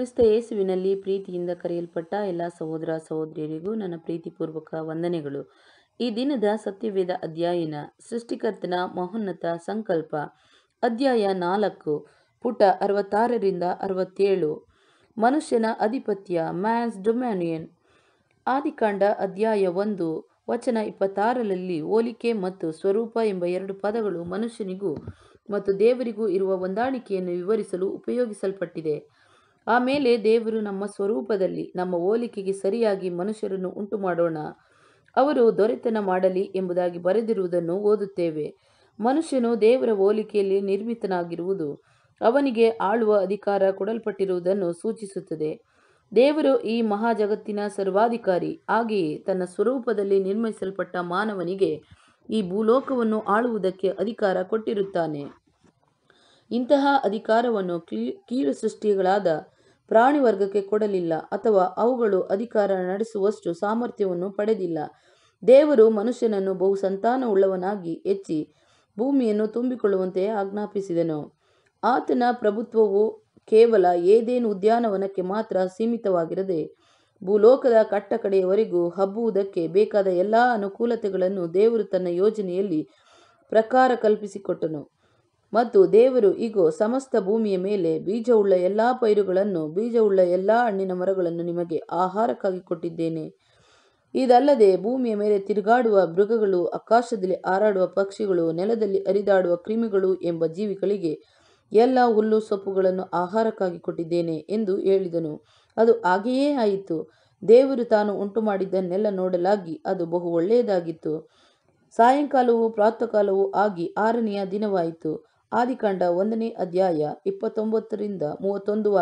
ಕ್ರಿಸ್ತ ಯೇಸುವಿನಲ್ಲಿ ಪ್ರೀತಿಯಿಂದ ಕರೆಯಲ್ಪಟ್ಟ ಎಲ್ಲ ಸಹೋದರ ಸಹೋದರಿಯರಿಗೂ ನನ್ನ ಪ್ರೀತಿಪೂರ್ವಕ ವಂದನೆಗಳು ಈ ದಿನದ ಸತ್ಯವೇದ ಅಧ್ಯಯನ ಸೃಷ್ಟಿಕರ್ತನ ಮಹೋನ್ನತ ಸಂಕಲ್ಪ ಅಧ್ಯಾಯ ನಾಲ್ಕು ಪುಟ ಅರವತ್ತಾರರಿಂದ ಅರವತ್ತೇಳು ಮನುಷ್ಯನ ಅಧಿಪತ್ಯ ಮ್ಯಾನ್ಸ್ ಡೊಮ್ಯಾನಿಯನ್ ಆದಿಕಾಂಡ ಅಧ್ಯಾಯ ಒಂದು ವಚನ ಇಪ್ಪತ್ತಾರರಲ್ಲಿ ಹೋಲಿಕೆ ಮತ್ತು ಸ್ವರೂಪ ಎಂಬ ಎರಡು ಪದಗಳು ಮನುಷ್ಯನಿಗೂ ಮತ್ತು ದೇವರಿಗೂ ಇರುವ ಹೊಂದಾಣಿಕೆಯನ್ನು ವಿವರಿಸಲು ಉಪಯೋಗಿಸಲ್ಪಟ್ಟಿದೆ ಆಮೇಲೆ ದೇವರು ನಮ್ಮ ಸ್ವರೂಪದಲ್ಲಿ ನಮ್ಮ ಹೋಲಿಕೆಗೆ ಸರಿಯಾಗಿ ಮನುಷ್ಯರನ್ನು ಉಂಟು ಮಾಡೋಣ ಅವರು ದೊರೆತನ ಮಾಡಲಿ ಎಂಬುದಾಗಿ ಬರೆದಿರುವುದನ್ನು ಓದುತ್ತೇವೆ ಮನುಷ್ಯನು ದೇವರ ಹೋಲಿಕೆಯಲ್ಲಿ ನಿರ್ಮಿತನಾಗಿರುವುದು ಅವನಿಗೆ ಆಳುವ ಅಧಿಕಾರ ಕೊಡಲ್ಪಟ್ಟಿರುವುದನ್ನು ಸೂಚಿಸುತ್ತದೆ ದೇವರು ಈ ಮಹಾಜಗತ್ತಿನ ಸರ್ವಾಧಿಕಾರಿ ಹಾಗೆಯೇ ತನ್ನ ಸ್ವರೂಪದಲ್ಲಿ ನಿರ್ಮಿಸಲ್ಪಟ್ಟ ಮಾನವನಿಗೆ ಈ ಭೂಲೋಕವನ್ನು ಆಳುವುದಕ್ಕೆ ಅಧಿಕಾರ ಕೊಟ್ಟಿರುತ್ತಾನೆ ಇಂತಹ ಅಧಿಕಾರವನ್ನು ಕೀಳು ಸೃಷ್ಟಿಗಳಾದ ಪ್ರಾಣಿ ವರ್ಗಕ್ಕೆ ಕೊಡಲಿಲ್ಲ ಅಥವಾ ಅವುಗಳು ಅಧಿಕಾರ ನಡೆಸುವಷ್ಟು ಸಾಮರ್ಥ್ಯವನ್ನು ಪಡೆದಿಲ್ಲ ದೇವರು ಮನುಷ್ಯನನ್ನು ಬಹು ಸಂತಾನವುಳ್ಳವನಾಗಿ ಹೆಚ್ಚಿ ಭೂಮಿಯನ್ನು ತುಂಬಿಕೊಳ್ಳುವಂತೆ ಆಜ್ಞಾಪಿಸಿದನು ಆತನ ಪ್ರಭುತ್ವವು ಕೇವಲ ಏದೇನು ಉದ್ಯಾನವನಕ್ಕೆ ಮಾತ್ರ ಸೀಮಿತವಾಗಿರದೆ ಭೂಲೋಕದ ಕಟ್ಟಕಡೆಯವರೆಗೂ ಹಬ್ಬುವುದಕ್ಕೆ ಬೇಕಾದ ಎಲ್ಲ ಅನುಕೂಲತೆಗಳನ್ನು ದೇವರು ತನ್ನ ಯೋಜನೆಯಲ್ಲಿ ಪ್ರಕಾರ ಕಲ್ಪಿಸಿಕೊಟ್ಟನು ಮತ್ತು ದೇವರು ಇಗೋ ಸಮಸ್ತ ಭೂಮಿಯ ಮೇಲೆ ಬೀಜವುಳ್ಳ ಎಲ್ಲಾ ಪೈರುಗಳನ್ನು ಬೀಜವುಳ್ಳ ಎಲ್ಲಾ ಹಣ್ಣಿನ ಮರಗಳನ್ನು ನಿಮಗೆ ಆಹಾರಕ್ಕಾಗಿ ಕೊಟ್ಟಿದ್ದೇನೆ ಇದಲ್ಲದೆ ಭೂಮಿಯ ಮೇಲೆ ತಿರುಗಾಡುವ ಮೃಗಗಳು ಆಕಾಶದಲ್ಲಿ ಹಾರಾಡುವ ಪಕ್ಷಿಗಳು ನೆಲದಲ್ಲಿ ಅರಿದಾಡುವ ಕ್ರಿಮಿಗಳು ಎಂಬ ಜೀವಿಗಳಿಗೆ ಎಲ್ಲ ಹುಲ್ಲು ಸೊಪ್ಪುಗಳನ್ನು ಆಹಾರಕ್ಕಾಗಿ ಕೊಟ್ಟಿದ್ದೇನೆ ಎಂದು ಹೇಳಿದನು ಅದು ಹಾಗೆಯೇ ಆಯಿತು ದೇವರು ತಾನು ಉಂಟು ಮಾಡಿದ್ದನ್ನೆಲ್ಲ ನೋಡಲಾಗಿ ಅದು ಬಹು ಒಳ್ಳೆಯದಾಗಿತ್ತು ಸಾಯಂಕಾಲವೂ ಪ್ರಾತಃಕಾಲವೂ ಆಗಿ ಆರನೆಯ ದಿನವಾಯಿತು ಆದಿಕಾಂಡ ಒಂದನೇ ಅಧ್ಯಾಯ ಇಪ್ಪತ್ತೊಂಬತ್ತರಿಂದ ಮೂವತ್ತೊಂದು ವಾಕ್ಯ